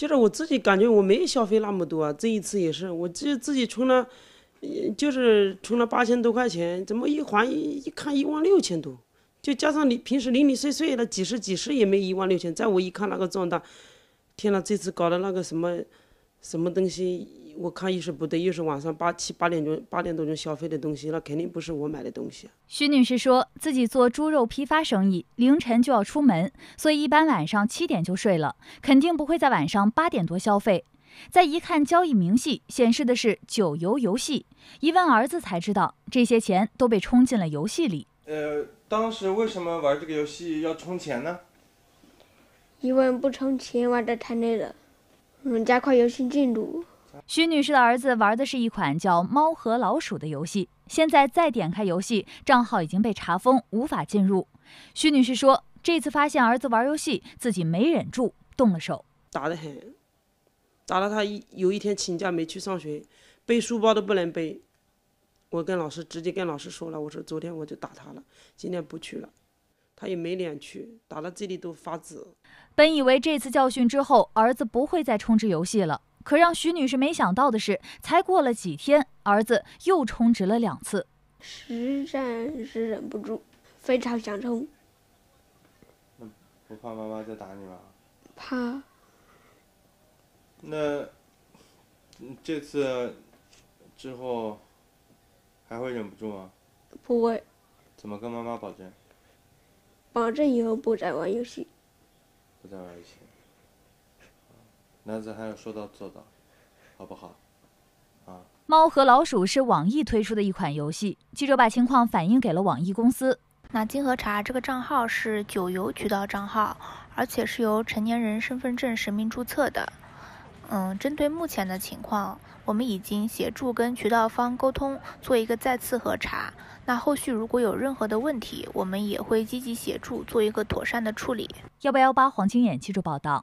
就是我自己感觉我没消费那么多，这一次也是，我自自己充了，就是充了八千多块钱，怎么一还一一看一万六千多？就加上你平时零零碎碎那几十几十也没一万六千，再我一看那个账单，天哪，这次搞的那个什么？什么东西？我看又是不对，又是晚上八七八点钟八点多钟消费的东西，那肯定不是我买的东西。徐女士说自己做猪肉批发生意，凌晨就要出门，所以一般晚上七点就睡了，肯定不会在晚上八点多消费。再一看交易明细，显示的是九游游戏。一问儿子才知道，这些钱都被充进了游戏里。呃，当时为什么玩这个游戏要充钱呢？因为不充钱玩的太累了。我们加快游戏进度。徐女士的儿子玩的是一款叫《猫和老鼠》的游戏，现在再点开游戏，账号已经被查封，无法进入。徐女士说，这次发现儿子玩游戏，自己没忍住，动了手，打得很，打了他一。有一天请假没去上学，背书包都不能背。我跟老师直接跟老师说了，我说昨天我就打他了，今天不去了。他也没脸去，打到这里都发紫。本以为这次教训之后，儿子不会再充值游戏了。可让徐女士没想到的是，才过了几天，儿子又充值了两次。实在是忍不住，非常想充。那不怕妈妈再打你吗？怕。那这次之后还会忍不住吗？不会。怎么跟妈妈保证？保证以后不再玩游戏。不再玩游戏。男子汉要说到做到，好不好？啊。猫和老鼠是网易推出的一款游戏。记者把情况反映给了网易公司。那金核茶这个账号是九游渠道账号，而且是由成年人身份证实名注册的。嗯，针对目前的情况，我们已经协助跟渠道方沟通，做一个再次核查。那后续如果有任何的问题，我们也会积极协助做一个妥善的处理。幺八幺八黄金眼记者报道。